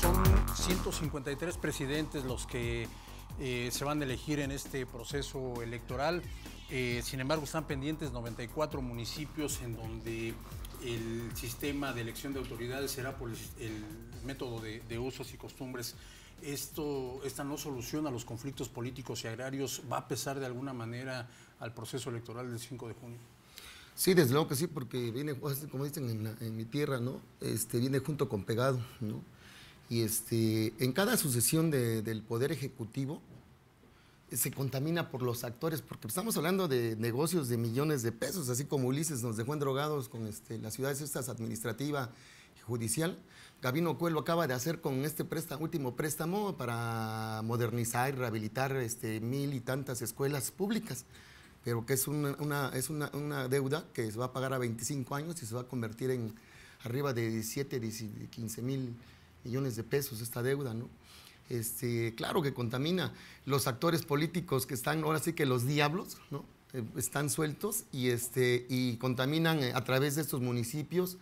son 153 presidentes los que eh, se van a elegir en este proceso electoral. Eh, sin embargo, están pendientes 94 municipios en donde el sistema de elección de autoridades será por el, método de, usos y costumbres. Esto, esta no solución a los conflictos políticos y agrarios, va a pesar de alguna manera al proceso electoral del 5 de junio. Sí, desde luego que sí, porque viene, como dicen en, en mi tierra, ¿no? Este, viene junto con pegado, ¿no? Y este, en cada sucesión del Poder Ejecutivo se contamina por los actores, porque estamos hablando de negocios de millones de pesos, así como Ulises nos dejó en drogados con este, las ciudades administrativas administrativa y judicial. Gabino Cuello acaba de hacer con este último préstamo para modernizar y rehabilitar este, mil y tantas escuelas públicas pero que es, una, es una, deuda que se va a pagar a 25 años y se va a convertir en arriba de 17, 15 mil millones de pesos esta deuda, ¿no? Este, claro que contamina. Los actores políticos que están, ahora sí que los diablos, ¿no? Eh, están sueltos y, este, y contaminan eh, a través de estos municipios,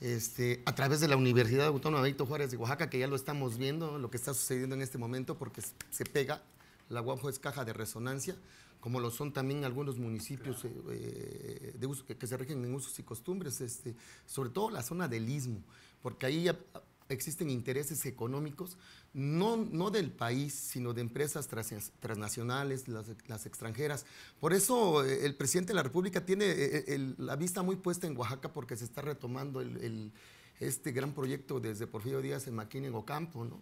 este, a través de la Universidad Autónoma de Benito Juárez de Oaxaca, que ya lo estamos viendo, lo que está sucediendo en este momento, porque se pega, la Guajo es caja de resonancia, como lo son también algunos municipios eh, que se rigen en usos y costumbres, este, sobre todo la zona del istmo, porque ahí ya, existen intereses económicos, no, no del país, sino de empresas transnacionales, las, extranjeras. Por eso eh, el presidente de la República tiene eh, eh, la vista muy puesta en Oaxaca porque se está retomando este gran proyecto desde Porfirio Díaz en Maquín Ocampo, ¿no?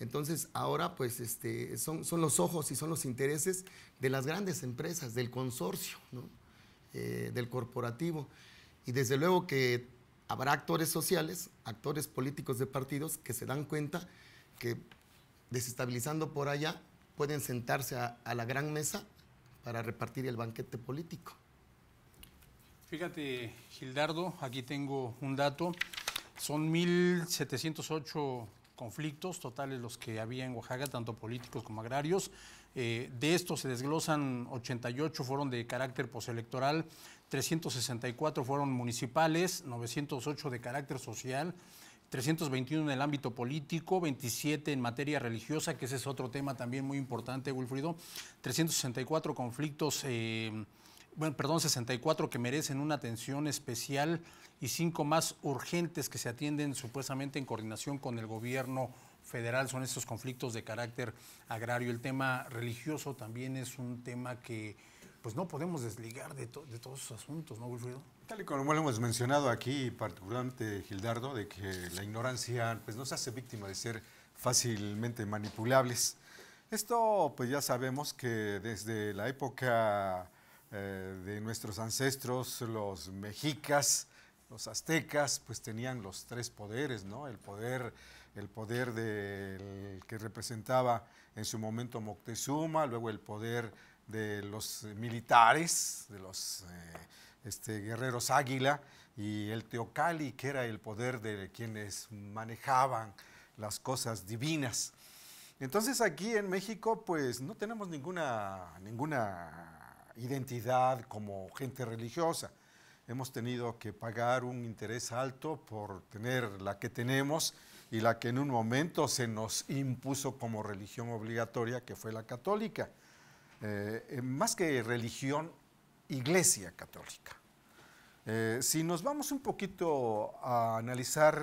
Entonces, ahora pues este, son, son los ojos y son los intereses de las grandes empresas, del consorcio, del corporativo. Y desde luego que habrá actores sociales, actores políticos de partidos que se dan cuenta que desestabilizando por allá pueden sentarse a, la gran mesa para repartir el banquete político. Fíjate, Gildardo, aquí tengo un dato. Son 1.708 conflictos totales los que había en Oaxaca, tanto políticos como agrarios. Eh, de estos se desglosan 88 fueron de carácter postelectoral, 364 fueron municipales, 908 de carácter social, 321 en el ámbito político, 27 en materia religiosa, que ese es otro tema también muy importante, Wilfrido, 364 conflictos. Eh, bueno, perdón, 64 que merecen una atención especial y cinco más urgentes que se atienden supuestamente en coordinación con el gobierno federal son estos conflictos de carácter agrario. El tema religioso también es un tema que pues no podemos desligar de, todos esos asuntos, ¿no, Wilfrido? Tal y como lo hemos mencionado aquí, particularmente Gildardo, de que la ignorancia pues, se hace víctima de ser fácilmente manipulables. Esto pues ya sabemos que desde la época eh, de nuestros ancestros, los mexicas, los aztecas, pues tenían los tres poderes, ¿no? El poder el poder del que representaba en su momento Moctezuma, luego el poder de los militares, de los eh, este, guerreros águila, y el Teocali, que era el poder de quienes manejaban las cosas divinas. Entonces aquí en México pues no tenemos ninguna, ninguna identidad como gente religiosa. Hemos tenido que pagar un interés alto por tener la que tenemos y la que en un momento se nos impuso como religión obligatoria, que fue la católica. Eh, eh, más que religión, iglesia católica. Eh, si nos vamos un poquito a analizar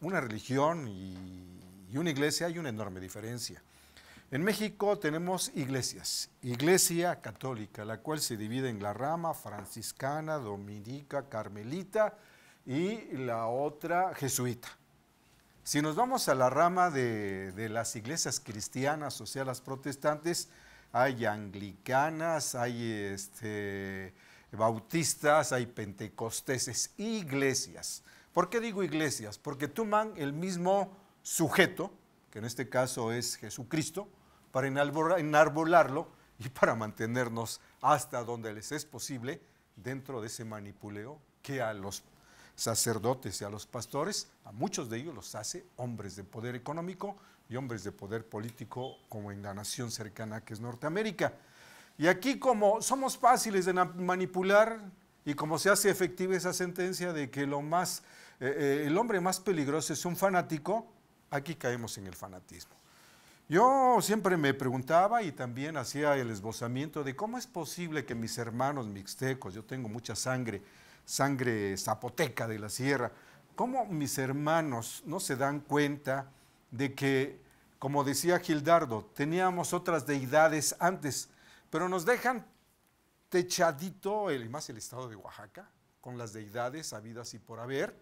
una religión y una iglesia, hay una enorme diferencia. En México tenemos iglesias, iglesia católica, la cual se divide en la rama franciscana, dominica, carmelita y la otra jesuita. Si nos vamos a la rama de, las iglesias cristianas, o sea, las protestantes, hay anglicanas, hay este, bautistas, hay pentecosteses, iglesias. ¿Por qué digo iglesias? Porque toman el mismo sujeto, que en este caso es Jesucristo, para enarbolarlo y para mantenernos hasta donde les es posible dentro de ese manipuleo que a los sacerdotes y a los pastores, a muchos de ellos los hace hombres de poder económico y hombres de poder político como en la nación cercana que es Norteamérica. Y aquí como somos fáciles de manipular y como se hace efectiva esa sentencia de que lo más, eh, eh, el hombre más peligroso es un fanático, aquí caemos en el fanatismo. Yo siempre me preguntaba y también hacía el esbozamiento de cómo es posible que mis hermanos mixtecos, yo tengo mucha sangre, sangre zapoteca de la sierra. ¿Cómo mis hermanos no se dan cuenta de que, como decía Gildardo, teníamos otras deidades antes, pero nos dejan techadito, el, más el estado de Oaxaca, con las deidades habidas y por haber,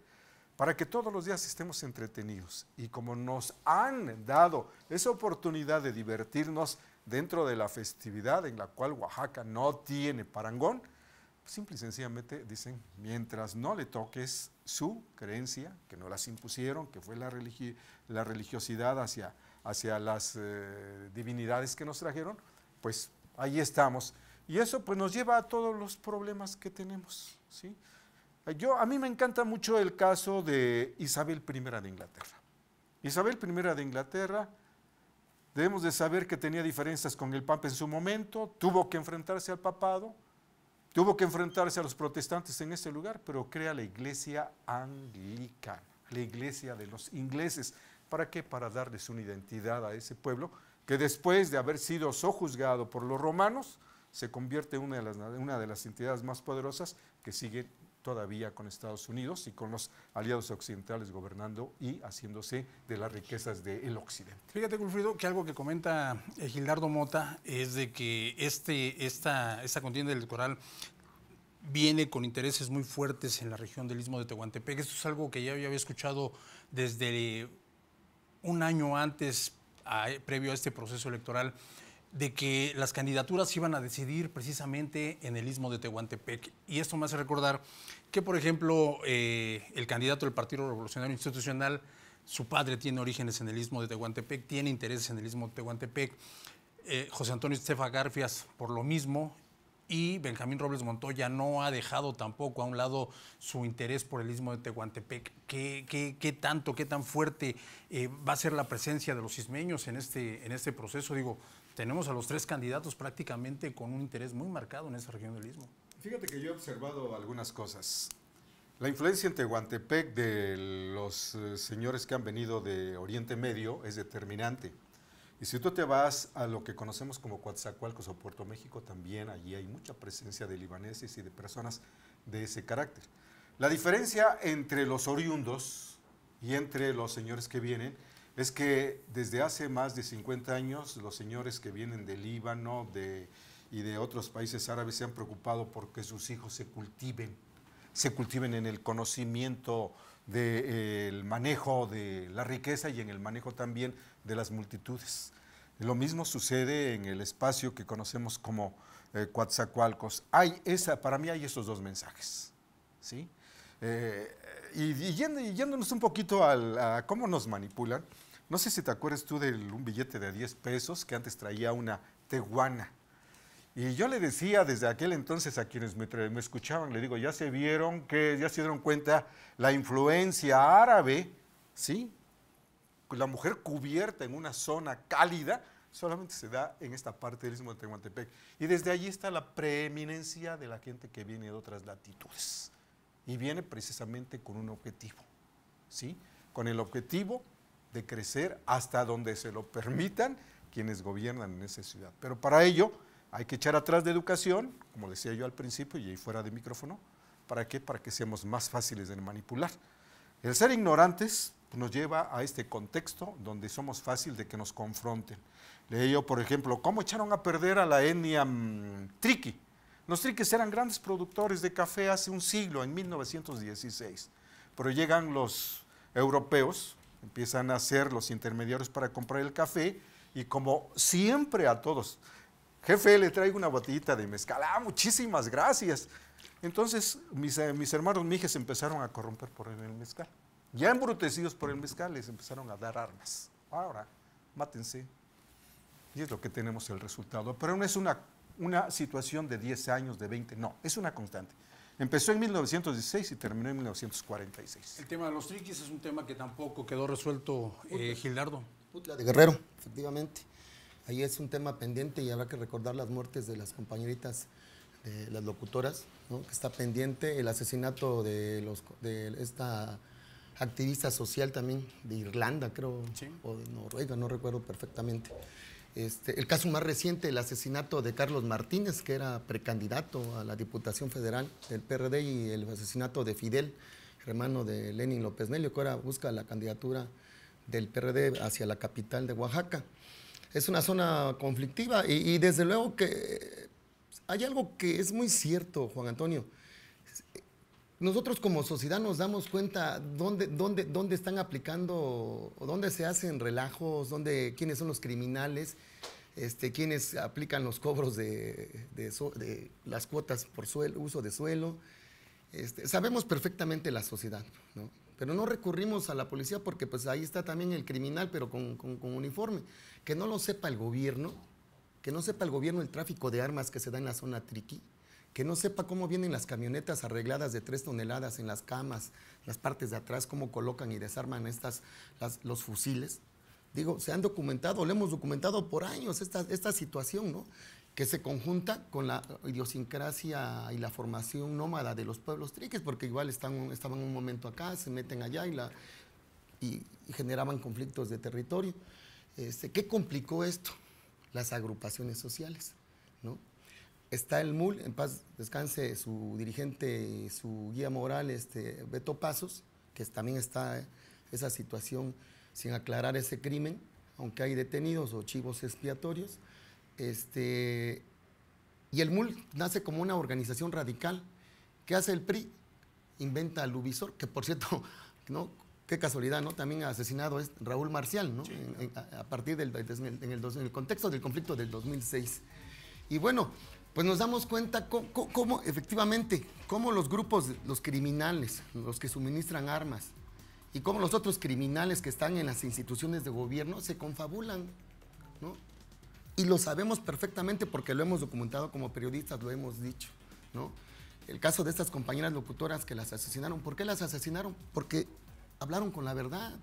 para que todos los días estemos entretenidos. Y como nos han dado esa oportunidad de divertirnos dentro de la festividad en la cual Oaxaca no tiene parangón, simple y sencillamente dicen, mientras no le toques su creencia, que no las impusieron, que fue la, la religiosidad hacia, hacia las eh, divinidades que nos trajeron, pues ahí estamos. Y eso pues nos lleva a todos los problemas que tenemos. ¿sí? Yo, a mí me encanta mucho el caso de Isabel I de Inglaterra. Isabel I de Inglaterra, debemos de saber que tenía diferencias con el Papa en su momento, tuvo que enfrentarse al papado, Tuvo que enfrentarse a los protestantes en ese lugar, pero crea la iglesia anglicana, la iglesia de los ingleses. ¿Para qué? Para darles una identidad a ese pueblo que después de haber sido sojuzgado por los romanos, se convierte en una de las, una de las entidades más poderosas que sigue todavía con Estados Unidos y con los aliados occidentales gobernando y haciéndose de las riquezas del occidente. Fíjate, Gulfrido, que algo que comenta eh, Gildardo Mota es de que este, esta, esta contienda electoral viene con intereses muy fuertes en la región del Istmo de Tehuantepec. Esto es algo que ya había escuchado desde un año antes, previo a este proceso electoral de que las candidaturas iban a decidir precisamente en el istmo de Tehuantepec. Y esto me hace recordar que, por ejemplo, eh, el candidato del Partido Revolucionario Institucional, su padre tiene orígenes en el istmo de Tehuantepec, tiene intereses en el istmo de Tehuantepec, eh, José Antonio Estefa Garfias por lo mismo, y Benjamín Robles Montoya no ha dejado tampoco a un lado su interés por el istmo de Tehuantepec. ¿Qué, qué, tanto, qué tan fuerte eh, va a ser la presencia de los ismeños en este, en este proceso? Digo, tenemos a los tres candidatos prácticamente con un interés muy marcado en esa región del Istmo. Fíjate que yo he observado algunas cosas. La influencia en Tehuantepec de los eh, señores que han venido de Oriente Medio es determinante. Y si tú te vas a lo que conocemos como Coatzacoalcos o Puerto México, también allí hay mucha presencia de libaneses y de personas de ese carácter. La diferencia entre los oriundos y entre los señores que vienen es que desde hace más de 50 años los señores que vienen del Líbano y de otros países árabes se han preocupado porque sus hijos se cultiven, se cultiven en el conocimiento del eh, manejo de la riqueza y en el manejo también de las multitudes. Lo mismo sucede en el espacio que conocemos como eh, Cuatzacualcos. Hay esa, para mí hay esos dos mensajes. ¿sí? Eh, y, yéndonos un poquito a cómo nos manipulan, no sé si te acuerdas tú de un billete de 10 pesos que antes traía una teguana. Y yo le decía desde aquel entonces a quienes me, escuchaban, le digo, ya se vieron que, ya se dieron cuenta la influencia árabe, ¿sí? La mujer cubierta en una zona cálida solamente se da en esta parte del mismo de Tehuantepec. Y desde allí está la preeminencia de la gente que viene de otras latitudes. Y viene precisamente con un objetivo, ¿sí? Con el objetivo crecer hasta donde se lo permitan quienes gobiernan en esa ciudad. Pero para ello hay que echar atrás de educación, como decía yo al principio y ahí fuera de micrófono, ¿para qué? Para que seamos más fáciles de manipular. El ser ignorantes nos lleva a este contexto donde somos fácil de que nos confronten. Leí yo, por ejemplo, cómo echaron a perder a la etnia mm, triqui. Los triquis eran grandes productores de café hace un siglo, en 1916, pero llegan los europeos, Empiezan a ser los intermediarios para comprar el café y como siempre a todos, jefe, le traigo una botellita de mezcal. Ah, muchísimas gracias. Entonces mis, eh, mis hermanos mijes empezaron a corromper por el mezcal. Ya embrutecidos por el mezcal, les empezaron a dar armas. Ahora, mátense. Y es lo que tenemos el resultado. Pero no es una, una situación de 10 años, de 20, no, es una constante. Empezó en 1916 y terminó en 1946. El tema de los triquis es un tema que tampoco quedó resuelto, eh, Gildardo. Putla de Guerrero, efectivamente. Ahí es un tema pendiente y habrá que recordar las muertes de las compañeritas, de las locutoras, que está pendiente. El asesinato de, esta activista social también de Irlanda, creo, o de Noruega, no recuerdo perfectamente. Este, el caso más reciente, el asesinato de Carlos Martínez, que era precandidato a la Diputación Federal del PRD, y el asesinato de Fidel, hermano de Lenin López Melio, que ahora busca la candidatura del PRD hacia la capital de Oaxaca. Es una zona conflictiva y desde luego que hay algo que es muy cierto, Juan Antonio. Nosotros como sociedad nos damos cuenta dónde, están aplicando, dónde se hacen relajos, dónde, quiénes son los criminales, este, quiénes aplican los cobros de, las cuotas por uso de suelo. Este, sabemos perfectamente la sociedad, pero no recurrimos a la policía porque pues ahí está también el criminal, pero con, con, con uniforme. Que no lo sepa el gobierno, que no sepa el gobierno el tráfico de armas que se da en la zona triqui que no sepa cómo vienen las camionetas arregladas de tres toneladas en las camas, las partes de atrás, cómo colocan y desarman estas, los fusiles. Digo, se han documentado, lo hemos documentado por años esta, situación, ¿no? que se conjunta con la idiosincrasia y la formación nómada de los pueblos triques, porque igual están, estaban un momento acá, se meten allá y, la, generaban conflictos de territorio. Este, ¿Qué complicó esto? Las agrupaciones sociales está el MUL, en paz descanse su dirigente, su guía moral, este, Beto Pasos, que también está eh, esa situación sin aclarar ese crimen, aunque hay detenidos o chivos expiatorios. Este, y el MUL nace como una organización radical. que hace el PRI? Inventa al Ubisor, que por cierto, ¿no? qué casualidad, ¿no? También asesinado es este Raúl Marcial, a partir del en el, en el contexto del conflicto del 2006. Y bueno, pues nos damos cuenta cómo, efectivamente, cómo los grupos, los criminales, los que suministran armas, y cómo los otros criminales que están en las instituciones de gobierno se confabulan, ¿no? Y lo sabemos perfectamente porque lo hemos documentado como periodistas, lo hemos dicho, ¿no? El caso de estas compañeras locutoras que las asesinaron, ¿por qué las asesinaron? Porque hablaron con la verdad,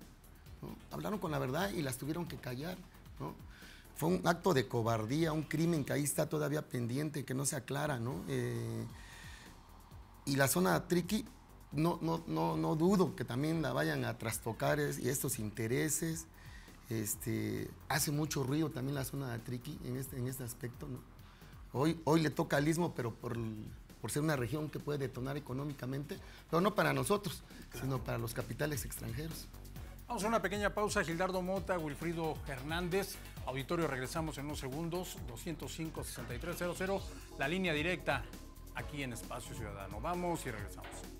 Hablaron con la verdad y las tuvieron que callar, ¿no? fue un acto de cobardía, un crimen que ahí está todavía pendiente, que no se aclara, ¿no? Eh, y la zona triqui, no, no, no, no dudo que también la vayan a trastocar y estos intereses. Este, hace mucho ruido también la zona de triqui en este, en este aspecto, Hoy, hoy le toca al istmo, pero por, por ser una región que puede detonar económicamente, pero no para nosotros, sino para los capitales extranjeros. Vamos a una pequeña pausa. Gildardo Mota, Wilfrido Hernández. Auditorio, regresamos en unos segundos. 205-6300, la línea directa aquí en Espacio Ciudadano. Vamos y regresamos.